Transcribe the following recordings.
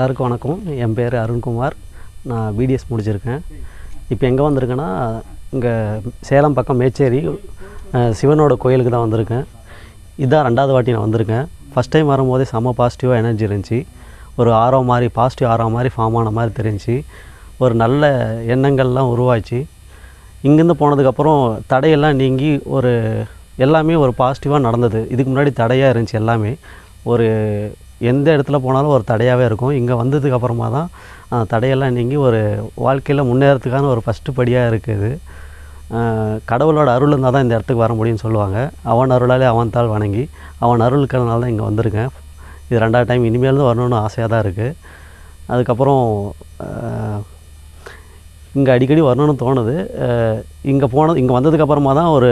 எல்லாருக்கும் வணக்கம் என் பேர் அருண்குமார் நான் பிடிஎஸ் முடிச்சிருக்கேன் இப்போ எங்கே வந்திருக்கேன்னா இங்கே சேலம் பக்கம் மேச்சேரி சிவனோட கோயிலுக்கு தான் வந்திருக்கேன் இதுதான் ரெண்டாவது வாட்டி நான் வந்திருக்கேன் ஃபஸ்ட் டைம் வரும்போதே செம்ம பாசிட்டிவாக எனர்ஜி இருந்துச்சு ஒரு ஆரோ மாதிரி பாசிட்டிவ் ஆரோ மாதிரி ஃபார்ம் ஆன மாதிரி தெரிஞ்சு ஒரு நல்ல எண்ணங்கள்லாம் உருவாச்சு இங்கேருந்து போனதுக்கப்புறம் தடையெல்லாம் நீங்கி ஒரு எல்லாமே ஒரு பாசிட்டிவாக நடந்தது இதுக்கு முன்னாடி தடையாக இருந்துச்சு எல்லாமே ஒரு எந்த இடத்துல போனாலும் ஒரு தடையாகவே இருக்கும் இங்கே வந்ததுக்கு அப்புறமா தான் தடையெல்லாம் நீங்கி ஒரு வாழ்க்கையில் முன்னேறத்துக்கான ஒரு ஃபஸ்ட்டு படியாக இருக்குது கடவுளோட அருள் இருந்தால் தான் இந்த இடத்துக்கு வர முடியும்னு சொல்லுவாங்க அவன் அருளாலே அவன் தாள் வணங்கி அவன் அருள் தான் இங்கே வந்திருக்கேன் இது ரெண்டாவது டைம் இனிமேலும் வரணும்னு ஆசையாக தான் இருக்குது அதுக்கப்புறம் இங்கே அடிக்கடி வரணும்னு தோணுது இங்கே போனது இங்கே வந்ததுக்கப்புறமா தான் ஒரு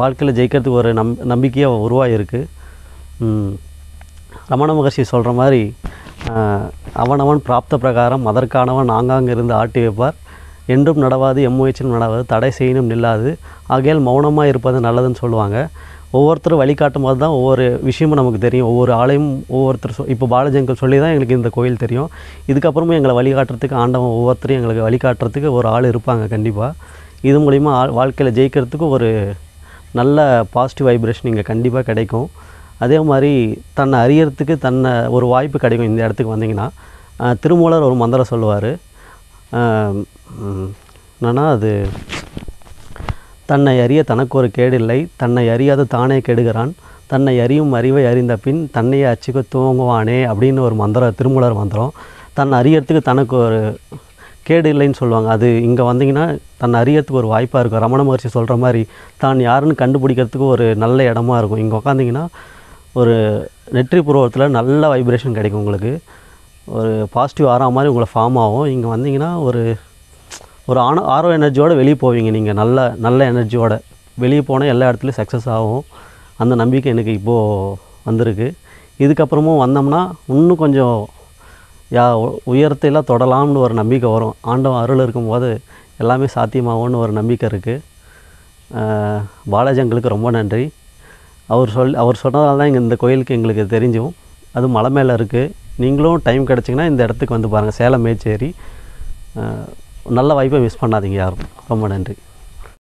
வாழ்க்கையில் ஜெயிக்கிறதுக்கு ஒரு நம் நம்பிக்கையாக உருவாகிருக்கு ரமண மகர்ஷி சொல்கிற மாதிரி அவனவன் பிராப்த பிரகாரம் அதற்கானவன் ஆங்காங்க இருந்து ஆட்டி வைப்பார் என்றும் நடவாது எம்முயற்சியும் நடவாது தடை செய்யணும் நில்லாது ஆகையால் மௌனமாக இருப்பது நல்லதுன்னு சொல்லுவாங்க ஒவ்வொருத்தரும் வழிகாட்டும் போது தான் ஒவ்வொரு விஷயமும் நமக்கு தெரியும் ஒவ்வொரு ஆளையும் ஒவ்வொருத்தர் சொ இப்போ பாலஜங்கல் சொல்லி தான் எங்களுக்கு இந்த கோயில் தெரியும் இதுக்கப்புறமும் எங்களை வழிகாட்டுறதுக்கு ஆண்டவன் ஒவ்வொருத்தரும் எங்களுக்கு வழிகாட்டுறதுக்கு ஒரு ஆள் இருப்பாங்க கண்டிப்பாக இது மூலிமா வாழ்க்கையில் ஜெயிக்கிறதுக்கு ஒரு நல்ல பாசிட்டிவ் வைப்ரேஷன் இங்கே கண்டிப்பாக கிடைக்கும் அதே மாதிரி தன்னை அறியறதுக்கு தன்னை ஒரு வாய்ப்பு கிடைக்கும் இந்த இடத்துக்கு வந்தீங்கன்னா திருமூலர் ஒரு மந்திரம் சொல்லுவார் என்னென்னா அது தன்னை அறிய தனக்கு ஒரு கேடில்லை தன்னை அறியாத தானே கெடுகிறான் தன்னை அறியும் அறிவை அறிந்த பின் தன்னையை அச்சுக்க தூங்குவானே அப்படின்னு ஒரு மந்திரம் திருமூலர் மந்திரம் தன்னை அறியறதுக்கு தனக்கு ஒரு கேடு இல்லைன்னு சொல்லுவாங்க அது இங்கே வந்தீங்கன்னா தன்னை அறியறதுக்கு ஒரு வாய்ப்பாக இருக்கும் ரமண மகர்ஷி சொல்கிற மாதிரி தான் யாருன்னு கண்டுபிடிக்கிறதுக்கு ஒரு நல்ல இடமா இருக்கும் இங்கே உட்காந்திங்கன்னா ஒரு நெற்றி புருவத்தில் நல்ல வைப்ரேஷன் கிடைக்கும் உங்களுக்கு ஒரு பாசிட்டிவ் ஆறா மாதிரி உங்களை ஃபார்ம் ஆகும் இங்கே வந்தீங்கன்னா ஒரு ஒரு ஆன ஆர்வ எனர்ஜியோடு வெளியே போவீங்க நீங்கள் நல்ல நல்ல எனர்ஜியோடு வெளியே போனால் எல்லா இடத்துலையும் சக்ஸஸ் ஆகும் அந்த நம்பிக்கை எனக்கு இப்போது வந்திருக்கு இதுக்கப்புறமும் வந்தோம்னா இன்னும் கொஞ்சம் யா உயரத்தையெல்லாம் தொடலாம்னு ஒரு நம்பிக்கை வரும் ஆண்டவன் அருள் இருக்கும்போது எல்லாமே சாத்தியமாகும்னு ஒரு நம்பிக்கை இருக்குது பாலாஜி ரொம்ப நன்றி அவர் சொல் அவர் சொன்னதால் தான் இங்கே இந்த கோயிலுக்கு எங்களுக்கு தெரிஞ்சும் அது மலை மேலே இருக்குது நீங்களும் டைம் கிடச்சிங்கன்னா இந்த இடத்துக்கு வந்து பாருங்கள் சேலம் மேச்சேரி நல்ல வாய்ப்பை மிஸ் பண்ணாதீங்க யாரும் ரொம்ப நன்றி